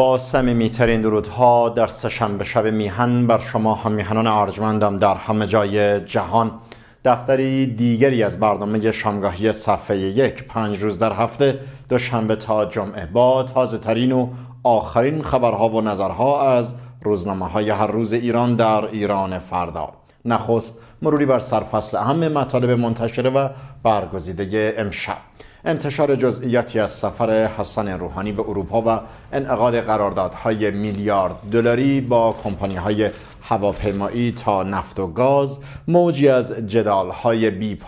با صمیمیترین درودها در به شب میهن بر شما همیهنان ارجمندم در همه جای جهان دفتری دیگری از برنامه شامگاهی صفحه یک پنج روز در هفته دوشنبه تا جمعه با تازه ترین و آخرین خبرها و نظرها از روزنامه های هر روز ایران در ایران فردا نخست مروری بر سرفصل اهم مطالب منتشره و برگزیده امشب انتشار جزئیاتی از سفر حسن روحانی به اروپا و انعقاد قراردادهای میلیارد دلاری با کمپانی های هواپیمایی تا نفت و گاز موجی از جدال های بی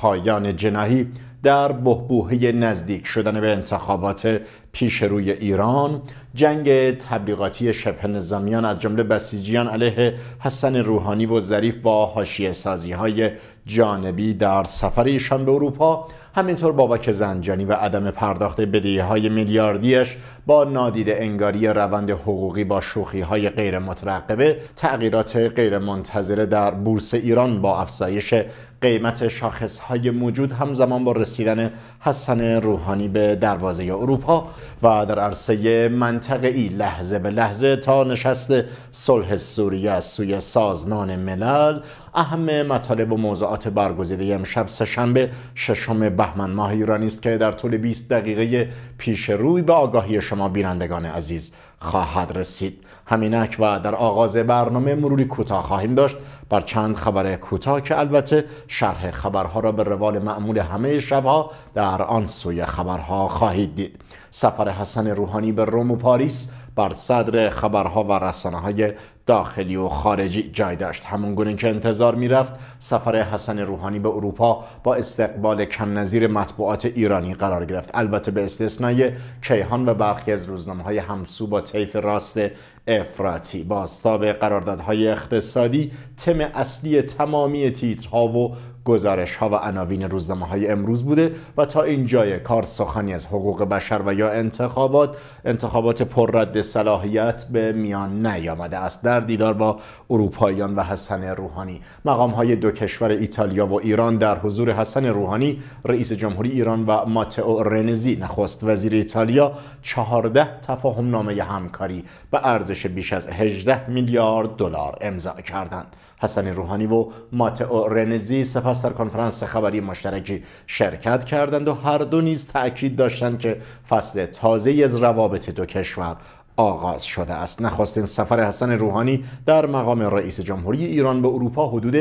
جناهی در بهبوهه نزدیک شدن به انتخابات پیش روی ایران جنگ تبلیغاتی شبه نظامیان از جمله بسیجیان علیه حسن روحانی و ظریف با حاشیه سازی های جانبی در سفر ایشان به اروپا همینطور بابک زنجانی و عدم پرداخت بدیه های میلیاردیش با نادیده انگاری روند حقوقی با شوخی های غیر مترقبه تغییرات غیر منتظره در بورس ایران با افزایش قیمت شاخص های موجود همزمان با رسیدن حسن روحانی به دروازه اروپا و در عرصه من منطقه ای لحظه به لحظه تا نشست صلح سوریه از سوی سازمان ملل اهم مطالب و موضوعات برگزیده امشب سهشنبه ششم بهمن ماه ایرانی است که در طول 20 دقیقه پیش روی به آگاهی شما بینندگان عزیز خواهد رسید همینک و در آغاز برنامه مروری کوتاه خواهیم داشت بر چند خبر کوتاه که البته شرح خبرها را به روال معمول همه شبها در آن سوی خبرها خواهید دید سفر حسن روحانی به روم و پاریس بر صدر خبرها و رسانه های داخلی و خارجی جای داشت همون گونه که انتظار میرفت سفر حسن روحانی به اروپا با استقبال کم نظیر مطبوعات ایرانی قرار گرفت البته به استثنای کیهان و برخی از روزنامه های همسو با طیف راست افراطی باستاب قراردادهای اقتصادی تم اصلی تمامی تیترها و گزارش ها و عناوین روزنامه های امروز بوده و تا این جای کار سخنی از حقوق بشر و یا انتخابات انتخابات پررد صلاحیت به میان نیامده است در دیدار با اروپاییان و حسن روحانی مقام های دو کشور ایتالیا و ایران در حضور حسن روحانی رئیس جمهوری ایران و ماتئو رنزی نخست وزیر ایتالیا 14 تفاهم نامه همکاری به ارزش بیش از 18 میلیارد دلار امضا کردند حسن روحانی و ماتئو رنزی سپس در کنفرانس خبری مشترکی شرکت کردند و هر دو نیز تأکید داشتند که فصل تازه از روابط دو کشور آغاز شده است نخستین سفر حسن روحانی در مقام رئیس جمهوری ایران به اروپا حدود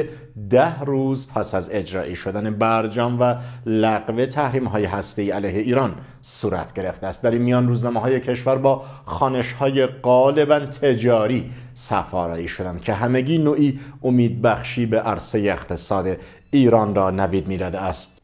ده روز پس از اجرایی شدن برجام و لغو تحریم های هسته علیه ایران صورت گرفته است در این میان روزنامه های کشور با خانش های غالبا تجاری سفارایی شدند که همگی نوعی امید بخشی به عرصه اقتصاد ایران را نوید میداده است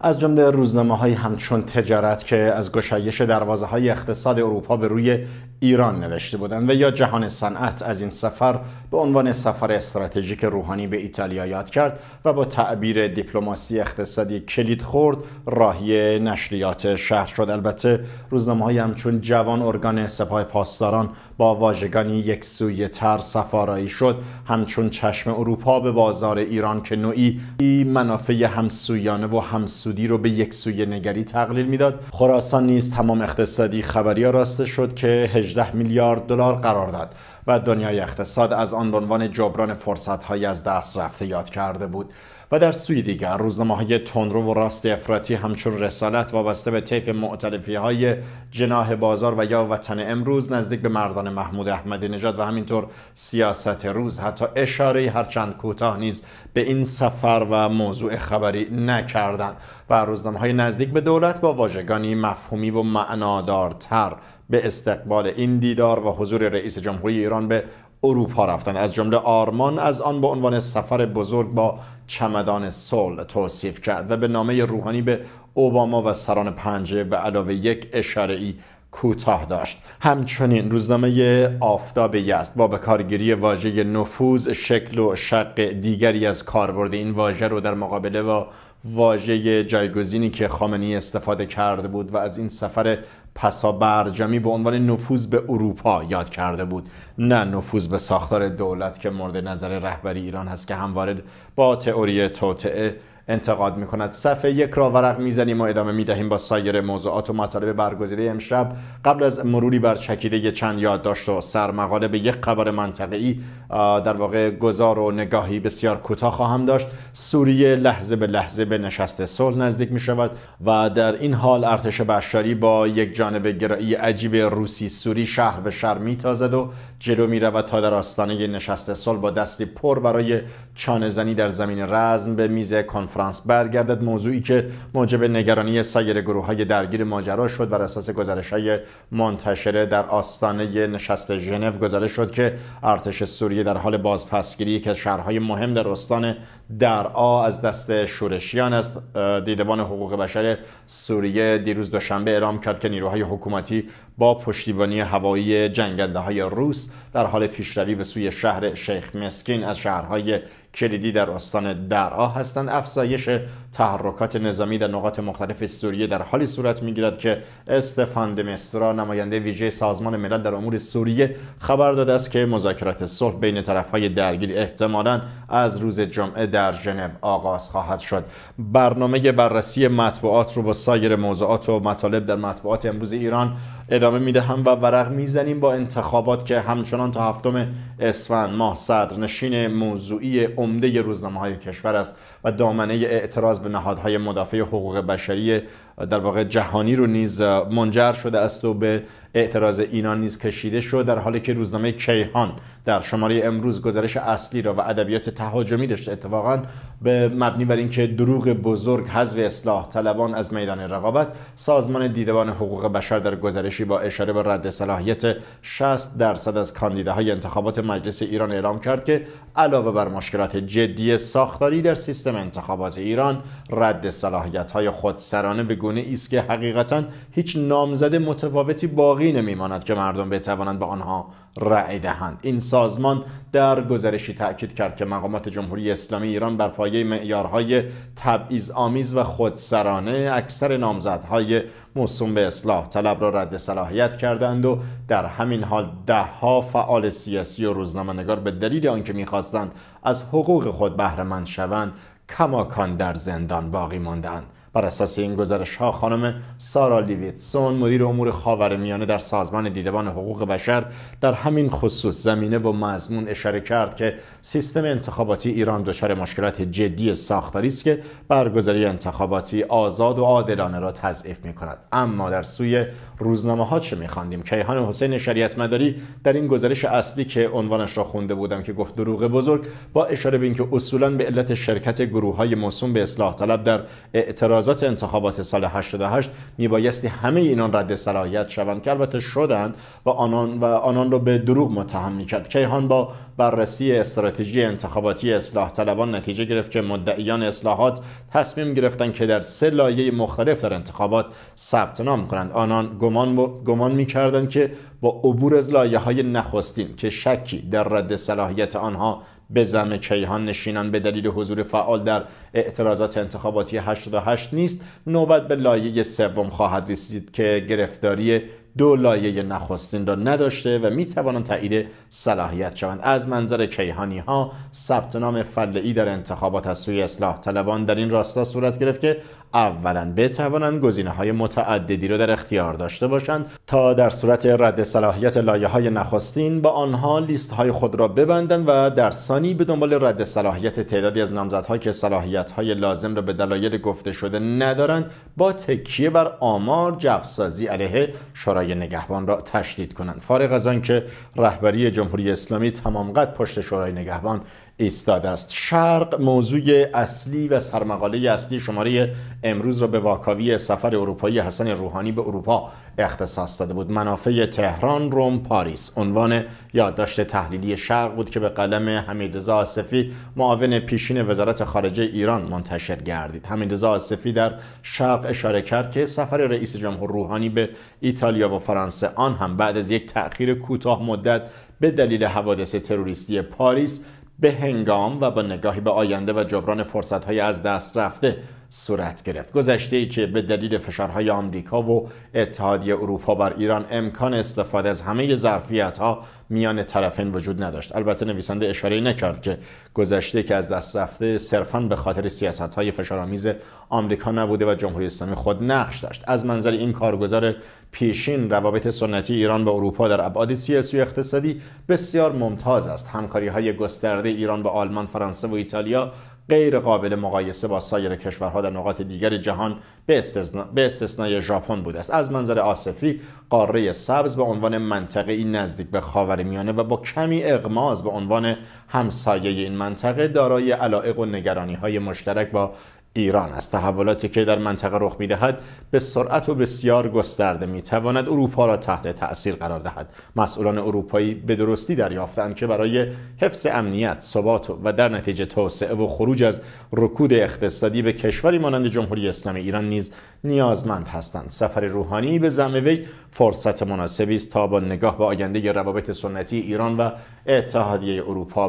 از جمله روزنامه های همچون تجارت که از گشایش دروازه های اقتصاد اروپا به روی ایران نوشته بودند و یا جهان صنعت از این سفر به عنوان سفر استراتژیک روحانی به ایتالیا یاد کرد و با تعبیر دیپلماسی اقتصادی کلید خورد راهی نشریات شهر شد البته روزنامه های همچون جوان ارگان سپاه پاسداران با واژگانی یک سوی تر سفارایی شد همچون چشم اروپا به بازار ایران که نوعی این منافع همسویانه و همسودی رو به یک سوی نگری تقلیل میداد خراسان نیز تمام اقتصادی خبری راسته شد که 18 میلیارد دلار قرار داد و دنیای اقتصاد از آن به عنوان جبران فرصت‌های از دست رفته یاد کرده بود و در سوی دیگر روزنامه های تندرو و راست افراطی همچون رسالت وابسته به طیف های جناه بازار و یا وطن امروز نزدیک به مردان محمود احمدی نژاد و همینطور سیاست روز حتی اشاره هرچند کوتاه نیز به این سفر و موضوع خبری نکردند و های نزدیک به دولت با واژگانی مفهومی و معنادارتر به استقبال این دیدار و حضور رئیس جمهوری ایران به اروپا رفتن از جمله آرمان از آن به عنوان سفر بزرگ با چمدان صلح توصیف کرد و به نامه روحانی به اوباما و سران پنجه به علاوه یک اشاره کوتاه داشت همچنین روزنامه آفتاب یست با به کارگیری واژه نفوذ شکل و شق دیگری از کاربرد این واژه رو در مقابله با واژه جایگزینی که خامنی استفاده کرده بود و از این سفر پسا برجمی به عنوان نفوذ به اروپا یاد کرده بود نه نفوذ به ساختار دولت که مورد نظر رهبری ایران هست که همواره با تئوری توطعه انتقاد می کند صفحه یک را ورق میزنیم و ادامه می دهیم با سایر موضوعات و مطالب برگزیده امشب قبل از مروری بر چکیده چند یادداشت و سرمقاله به یک خبر منطقه‌ای در واقع گزار و نگاهی بسیار کوتاه خواهم داشت سوریه لحظه به لحظه به نشست صلح نزدیک می شود و در این حال ارتش بشاری با یک جانب گرایی عجیب روسی سوری شهر به شهر میتازد و جلو می رود تا در آستانه نشست صلح با دستی پر برای زنی در زمین رزم به میز کنفرانس برگردد موضوعی که موجب نگرانی سایر گروه های درگیر ماجرا شد بر اساس گزارش های منتشره در آستانه نشست ژنو گزارش شد که ارتش سوریه در حال بازپسگیری که شهرهای مهم در استان درعا از دست شورشیان است دیدبان حقوق بشر سوریه دیروز دوشنبه اعلام کرد که نیروهای حکومتی با پشتیبانی هوایی جنگنده های روس در حال پیشروی به سوی شهر شیخ مسکین از شهرهای کلیدی در استان درعا هستند افزایش تحرکات نظامی در نقاط مختلف سوریه در حالی صورت میگیرد که استفان دمسترا نماینده ویژه سازمان ملل در امور سوریه خبر داده است که مذاکرات صلح بین طرفهای درگیر احتمالا از روز جمعه در ژنو آغاز خواهد شد برنامه بررسی مطبوعات رو با سایر موضوعات و مطالب در مطبوعات امروز ایران ادامه میدهم و ورق میزنیم با انتخابات که همچنان تا هفتم اسفند ماه نشین موضوعی عمده روزنامه های کشور است و دامنه اعتراض به نهادهای مدافع حقوق بشری در واقع جهانی رو نیز منجر شده است و به اعتراض اینان نیز کشیده شد در حالی که روزنامه کیهان در شماره امروز گزارش اصلی را و ادبیات تهاجمی داشت اتفاقا به مبنی بر اینکه دروغ بزرگ حذف اصلاح طلبان از میدان رقابت سازمان دیدبان حقوق بشر در گزارشی با اشاره به رد صلاحیت 60 درصد از کاندیداهای انتخابات مجلس ایران اعلام کرد که علاوه بر مشکلات جدی ساختاری در سیستم انتخابات ایران رد صلاحیت های خودسرانه به گونه است که حقیقتا هیچ نامزد متفاوتی باقی باقی که مردم بتوانند به آنها رأی دهند این سازمان در گزارشی تاکید کرد که مقامات جمهوری اسلامی ایران بر پایه معیارهای تبعیض آمیز و خودسرانه اکثر نامزدهای موسوم به اصلاح طلب را رد صلاحیت کردند و در همین حال دهها فعال سیاسی و روزنامهنگار به دلیل آنکه میخواستند از حقوق خود بهره شوند کماکان در زندان باقی ماندند بر اساس این گزارش ها خانم سارا لیویتسون مدیر امور خاورمیانه در سازمان دیدبان حقوق بشر در همین خصوص زمینه و مضمون اشاره کرد که سیستم انتخاباتی ایران دچار مشکلات جدی ساختاری است که برگزاری انتخاباتی آزاد و عادلانه را تضعیف می کند اما در سوی روزنامه ها چه می که کیهان حسین شریعت مداری در این گزارش اصلی که عنوانش را خونده بودم که گفت دروغ بزرگ با اشاره به اینکه اصولا به علت شرکت گروه های موسوم به اصلاح طلب در اعتراض امتیازات انتخابات سال 88 میبایستی همه اینان رد صلاحیت شوند که البته شدند و آنان و آنان را به دروغ متهم میکرد کیهان با بررسی استراتژی انتخاباتی اصلاح طلبان نتیجه گرفت که مدعیان اصلاحات تصمیم گرفتند که در سه لایه مختلف در انتخابات ثبت نام کنند آنان گمان گمان میکردند که با عبور از لایه های نخستین که شکی در رد صلاحیت آنها به زم کیهان نشینان به دلیل حضور فعال در اعتراضات انتخاباتی 88 نیست نوبت به لایه سوم خواهد رسید که گرفتاری دو لایه نخستین را نداشته و می توانند تایید صلاحیت شوند از منظر کیهانی ها ثبت نام فلعی در انتخابات از سوی اصلاح طلبان در این راستا صورت گرفت که اولا بتوانند گزینه های متعددی را در اختیار داشته باشند تا در صورت رد صلاحیت لایه های نخستین با آنها لیست های خود را ببندند و در ثانی به دنبال رد صلاحیت تعدادی از نامزدها که صلاحیت های لازم را به دلایل گفته شده ندارند با تکیه بر آمار جفسازی علیه نگهبان را تشدید کنند فارغ از آنکه رهبری جمهوری اسلامی تمام قد پشت شورای نگهبان ایستاده است شرق موضوع اصلی و سرمقاله اصلی شماره امروز را به واکاوی سفر اروپایی حسن روحانی به اروپا اختصاص داده بود منافع تهران روم پاریس عنوان یادداشت تحلیلی شرق بود که به قلم حمیدرضا آصفی معاون پیشین وزارت خارجه ایران منتشر گردید حمیدرضا آصفی در شرق اشاره کرد که سفر رئیس جمهور روحانی به ایتالیا و فرانسه آن هم بعد از یک تأخیر کوتاه مدت به دلیل حوادث تروریستی پاریس به هنگام و با نگاهی به آینده و جبران فرصتهای از دست رفته صورت گرفت گذشته ای که به دلیل فشارهای آمریکا و اتحادیه اروپا بر ایران امکان استفاده از همه ظرفیت ها میان طرفین وجود نداشت البته نویسنده اشاره نکرد که گذشته که از دست رفته صرفا به خاطر سیاست های فشارآمیز آمریکا نبوده و جمهوری اسلامی خود نقش داشت از منظر این کارگزار پیشین روابط سنتی ایران با اروپا در ابعاد سیاسی و اقتصادی بسیار ممتاز است همکاری های گسترده ایران با آلمان فرانسه و ایتالیا غیر قابل مقایسه با سایر کشورها در نقاط دیگر جهان به استثنای ژاپن بوده است از منظر آسفی قاره سبز به عنوان منطقه این نزدیک به خاورمیانه و با کمی اغماز به عنوان همسایه این منطقه دارای علائق و نگرانی های مشترک با ایران از تحولاتی که در منطقه رخ میدهد به سرعت و بسیار گسترده میتواند اروپا را تحت تأثیر قرار دهد مسئولان اروپایی به درستی دریافتند که برای حفظ امنیت ثبات و در نتیجه توسعه و خروج از رکود اقتصادی به کشوری مانند جمهوری اسلامی ایران نیز نیازمند هستند سفر روحانی به زمه فرصت مناسبی است تا با نگاه به آینده روابط سنتی ایران و اتحادیه اروپا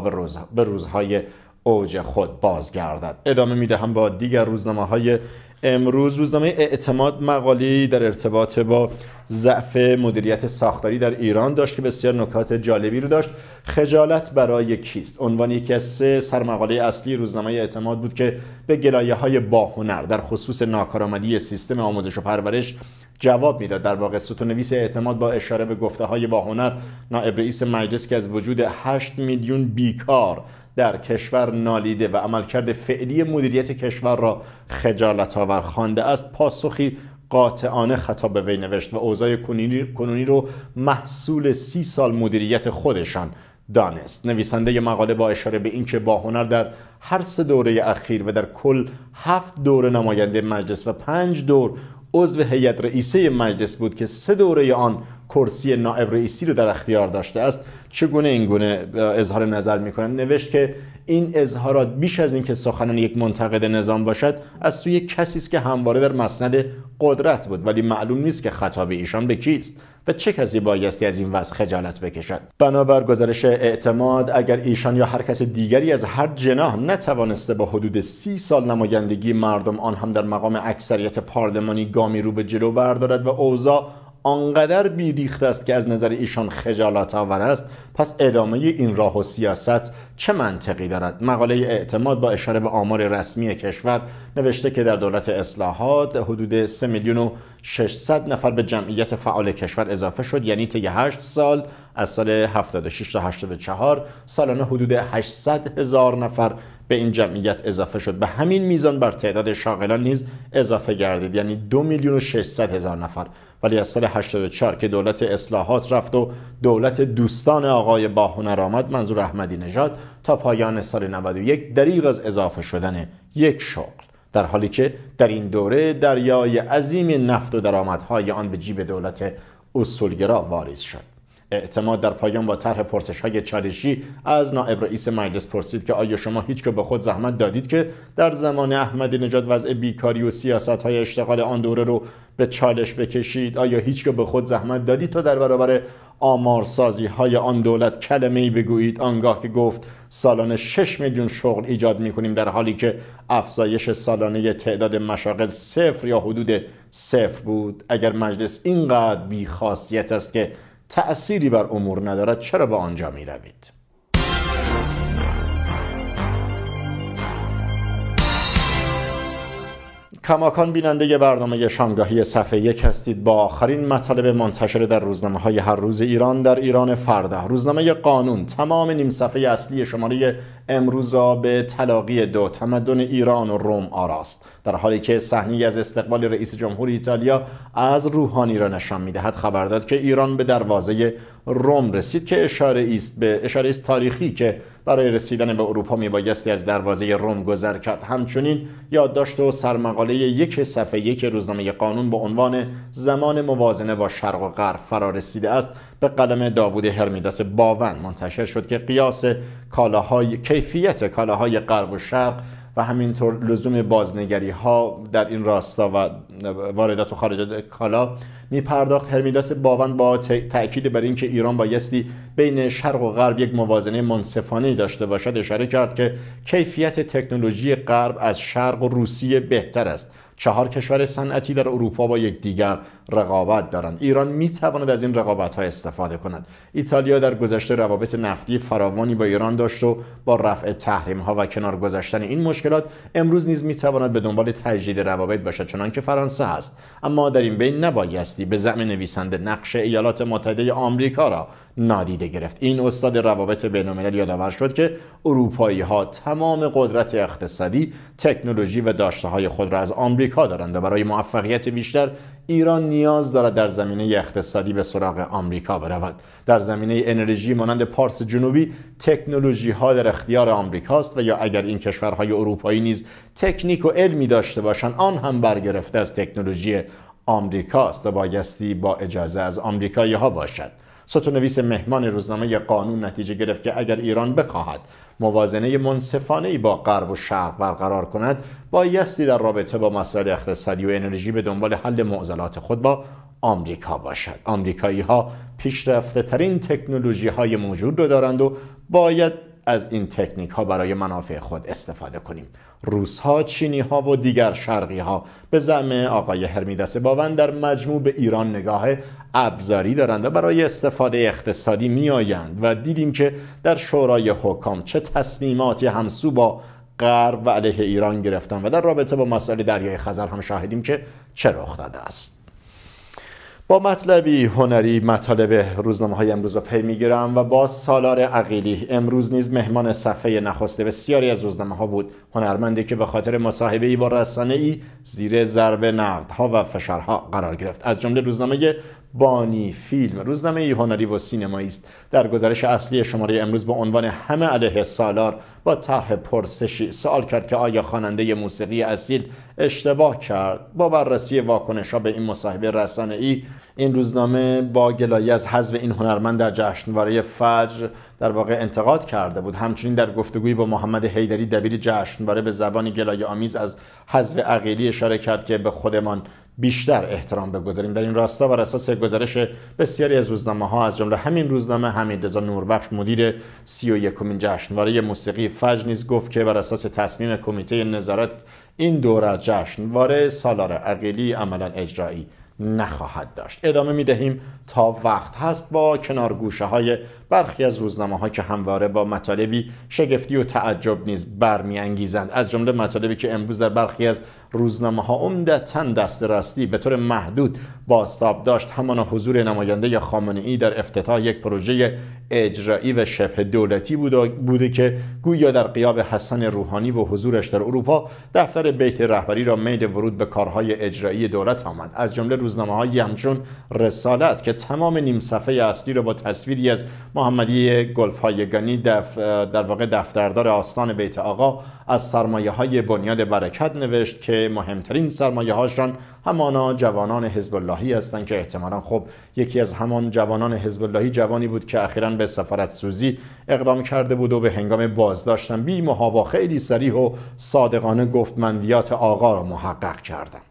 به روزهای اوج خود بازگردد ادامه میدهم با دیگر روزنامه های امروز روزنامه اعتماد مقالی در ارتباط با ضعف مدیریت ساختاری در ایران داشت که بسیار نکات جالبی رو داشت خجالت برای کیست عنوان یکی از سه سرمقاله اصلی روزنامه اعتماد بود که به گلایه های باهنر در خصوص ناکارآمدی سیستم آموزش و پرورش جواب میداد در واقع ستونویس اعتماد با اشاره به گفته های باهنر نایب رئیس مجلس که از وجود 8 میلیون بیکار در کشور نالیده و عملکرد فعلی مدیریت کشور را خجالت آور خوانده است پاسخی قاطعانه خطاب به وی نوشت و اوضاع کنونی رو محصول سی سال مدیریت خودشان دانست نویسنده مقاله با اشاره به اینکه با هنر در هر سه دوره اخیر و در کل هفت دوره نماینده مجلس و پنج دور عضو هیئت رئیسه مجلس بود که سه دوره آن کرسی نائب رئیسی رو در اختیار داشته است چگونه این گونه اظهار نظر میکنند نوشت که این اظهارات بیش از اینکه سخنان یک منتقد نظام باشد از سوی کسی است که همواره در مسند قدرت بود ولی معلوم نیست که خطاب ایشان به کیست و چه کسی بایستی از این وضع خجالت بکشد بنابر گزارش اعتماد اگر ایشان یا هر کس دیگری از هر جناح نتوانسته با حدود سی سال نمایندگی مردم آن هم در مقام اکثریت پارلمانی گامی رو به جلو بردارد و اوضاع آنقدر بیریخت است که از نظر ایشان خجالت آور است پس ادامه این راه و سیاست چه منطقی دارد مقاله اعتماد با اشاره به آمار رسمی کشور نوشته که در دولت اصلاحات حدود 3 میلیون و 600 نفر به جمعیت فعال کشور اضافه شد یعنی طی 8 سال از سال 76 تا 84 سالانه حدود 800 هزار نفر به این جمعیت اضافه شد به همین میزان بر تعداد شاغلان نیز اضافه گردید یعنی 2 میلیون و 600 هزار نفر ولی از سال 84 که دولت اصلاحات رفت و دولت دوستان آقای باهنر آمد منظور احمدی نژاد تا پایان سال 91 دریغ از اضافه شدن یک شغل در حالی که در این دوره دریای عظیم نفت و درآمدهای آن به جیب دولت اصولگرا واریز شد اعتماد در پایان با طرح پرسش های چالشی از نائب رئیس مجلس پرسید که آیا شما هیچ که به خود زحمت دادید که در زمان احمدی نژاد وضع بیکاری و سیاست های اشتغال آن دوره رو به چالش بکشید آیا هیچ که به خود زحمت دادید تا در برابر آمارسازی های آن دولت کلمه ای بگویید آنگاه که گفت سالانه 6 میلیون شغل ایجاد می کنیم در حالی که افزایش سالانه تعداد مشاغل صفر یا حدود صفر بود اگر مجلس اینقدر بیخاصیت است که تأثیری بر امور ندارد چرا به آنجا می روید؟ کماکان بیننده برنامه شامگاهی صفحه یک هستید با آخرین مطالب منتشر در روزنامه های هر روز ایران در ایران فردا روزنامه قانون تمام نیم صفحه اصلی شماره امروز را به تلاقی دو تمدن ایران و روم آراست در حالی که صحنه از استقبال رئیس جمهور ایتالیا از روحانی را نشان میدهد خبر داد که ایران به دروازه روم رسید که اشاره است به اشاره تاریخی که برای رسیدن به اروپا میبایستی از دروازه روم گذر کرد همچنین یادداشت و سرمقاله یک صفحه یک روزنامه قانون با عنوان زمان موازنه با شرق و غرب فرا رسیده است به قلم داوود هرمیداس باون منتشر شد که قیاس کالاهای کیفیت کالاهای غرب و شرق و همینطور لزوم بازنگری ها در این راستا و واردات و خارجات کالا می پرداخت هرمیداس باون با تاکید بر اینکه ایران بایستی بین شرق و غرب یک موازنه منصفانه داشته باشد اشاره کرد که کیفیت تکنولوژی غرب از شرق و روسیه بهتر است چهار کشور صنعتی در اروپا با یکدیگر رقابت دارند ایران می تواند از این رقابت ها استفاده کند ایتالیا در گذشته روابط نفتی فراوانی با ایران داشت و با رفع تحریم ها و کنار گذاشتن این مشکلات امروز نیز می تواند به دنبال تجدید روابط باشد چنان که فرانسه است. اما در این بین نبایستی به زمین نویسنده نقش ایالات متحده آمریکا را نادیده گرفت این استاد روابط بین‌الملل یادآور شد که اروپایی ها تمام قدرت اقتصادی تکنولوژی و داشته های خود را از آمریکا دارند و برای موفقیت بیشتر ایران نیاز دارد در زمینه اقتصادی به سراغ آمریکا برود در زمینه انرژی مانند پارس جنوبی تکنولوژی ها در اختیار آمریکاست و یا اگر این کشورهای اروپایی نیز تکنیک و علمی داشته باشند آن هم برگرفته از تکنولوژی آمریکاست و بایستی با اجازه از آمریکایی ها باشد ستونویس مهمان روزنامه قانون نتیجه گرفت که اگر ایران بخواهد موازنه منصفانه با غرب و شرق برقرار کند بایستی در رابطه با مسائل اقتصادی و انرژی به دنبال حل معضلات خود با آمریکا باشد آمریکایی ها پیشرفته ترین تکنولوژی های موجود را دارند و باید از این تکنیک ها برای منافع خود استفاده کنیم روس ها چینی ها و دیگر شرقی ها به زعم آقای هرمیدس باون در مجموع به ایران نگاه ابزاری دارند و برای استفاده اقتصادی میآیند و دیدیم که در شورای حکام چه تصمیماتی همسو با غرب و علیه ایران گرفتن و در رابطه با مسئله دریای خزر هم شاهدیم که چه رخ داده است با مطلبی هنری مطالب روزنامه های امروز را پی میگیرم و با سالار عقیلی امروز نیز مهمان صفحه نخسته بسیاری از روزنامه ها بود هنرمندی که به خاطر مصاحبه ای با رسانه ای زیر نقد ها و فشارها قرار گرفت از جمله روزنامه بانی فیلم روزنامه هنری و سینمایی است در گزارش اصلی شماره امروز با عنوان همه علیه سالار با طرح پرسشی سوال کرد که آیا خواننده موسیقی اصیل اشتباه کرد با بررسی واکنش ها به این مصاحبه ای این روزنامه با گلایه از حذف این هنرمند در جشنواره فجر در واقع انتقاد کرده بود همچنین در گفتگویی با محمد حیدری دبیر جشنواره به زبان گلایه آمیز از حذف عقیلی اشاره کرد که به خودمان بیشتر احترام بگذاریم در این راستا بر اساس گزارش بسیاری از روزنامه ها از جمله همین روزنامه همین رضا نوربخش مدیر سی و یکمین جشنواره موسیقی فج نیز گفت که بر اساس تصمیم کمیته نظارت این دور از جشنواره سالار عقیلی عملا اجرایی نخواهد داشت ادامه می دهیم تا وقت هست با کنار گوشه های برخی از روزنامه ها که همواره با مطالبی شگفتی و تعجب نیز برمیانگیزند از جمله مطالبی که امروز در برخی از روزنامه ها عمدتا دست راستی به طور محدود باستاب داشت همانا حضور نماینده خامنه ای در افتتاح یک پروژه اجرایی و شبه دولتی بوده که گویا در قیاب حسن روحانی و حضورش در اروپا دفتر بیت رهبری را میل ورود به کارهای اجرایی دولت آمد از جمله روزنامه های همچون رسالت که تمام نیم صفحه اصلی را با تصویری از محمدی گلپایگانی دف... در واقع دفتردار آستان بیت آقا از سرمایه های بنیاد برکت نوشت که مهمترین سرمایه هاشان همانا جوانان حزب الله هستن هستند که احتمالا خب یکی از همان جوانان حزب اللهی جوانی بود که اخیرا به سفارت سوزی اقدام کرده بود و به هنگام بازداشتن بی محابا خیلی سریح و صادقانه گفت آقا را محقق کردم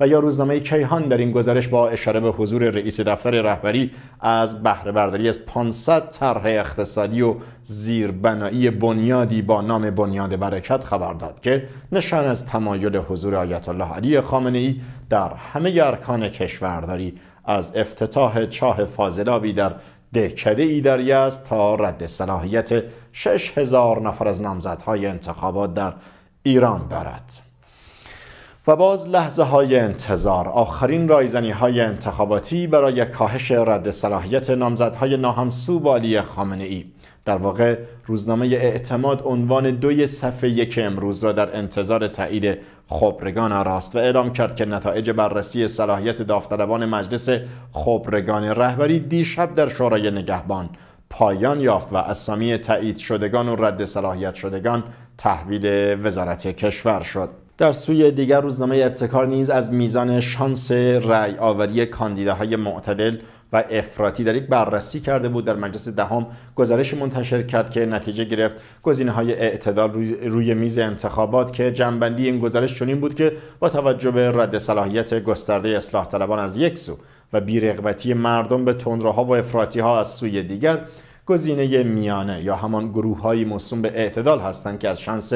و یا روزنامه کیهان در این گزارش با اشاره به حضور رئیس دفتر رهبری از بهره برداری از 500 طرح اقتصادی و زیربنایی بنیادی با نام بنیاد برکت خبر داد که نشان از تمایل حضور آیت الله علی خامنه ای در همه ارکان کشورداری از افتتاح چاه فاضلابی در دهکده ای در یزد تا رد صلاحیت 6000 نفر از نامزدهای انتخابات در ایران دارد و باز لحظه های انتظار آخرین رایزنی های انتخاباتی برای کاهش رد صلاحیت نامزدهای ناهمسو با علی خامنه ای در واقع روزنامه اعتماد عنوان دوی صفحه یک امروز را در انتظار تایید خبرگان راست و اعلام کرد که نتایج بررسی صلاحیت داوطلبان مجلس خبرگان رهبری دیشب در شورای نگهبان پایان یافت و اسامی تایید شدگان و رد صلاحیت شدگان تحویل وزارت کشور شد در سوی دیگر روزنامه ابتکار نیز از میزان شانس رأی آوری کاندیداهای معتدل و افراطی در یک بررسی کرده بود در مجلس دهم گزارش منتشر کرد که نتیجه گرفت گزینه های اعتدال روی, میز انتخابات که جنبندی این گزارش چنین بود که با توجه به رد صلاحیت گسترده اصلاح طلبان از یک سو و بیرغبتی مردم به تندروها و افراطی ها از سوی دیگر گزینه میانه یا همان گروه موسوم به اعتدال هستند که از شانس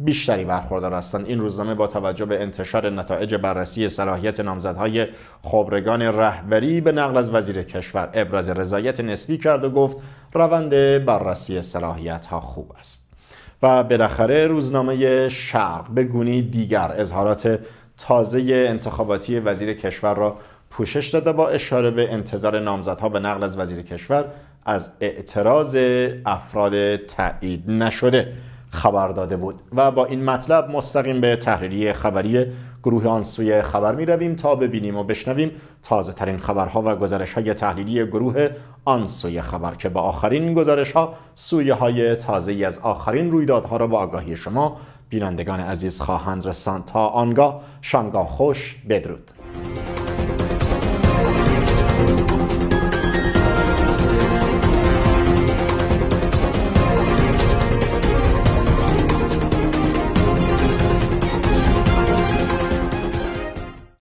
بیشتری برخوردار هستند این روزنامه با توجه به انتشار نتایج بررسی صلاحیت نامزدهای خبرگان رهبری به نقل از وزیر کشور ابراز رضایت نسبی کرد و گفت روند بررسی صلاحیت ها خوب است و بالاخره روزنامه شرق به گونه دیگر اظهارات تازه انتخاباتی وزیر کشور را پوشش داده با اشاره به انتظار نامزدها به نقل از وزیر کشور از اعتراض افراد تایید نشده خبر داده بود و با این مطلب مستقیم به تحریریه خبری گروه آن سوی خبر می رویم تا ببینیم و بشنویم تازه ترین خبرها و گزارش های تحلیلی گروه آن سوی خبر که با آخرین گزارش ها سویه های تازه از آخرین رویدادها را با آگاهی شما بینندگان عزیز خواهند رساند تا آنگاه شنگاه خوش بدرود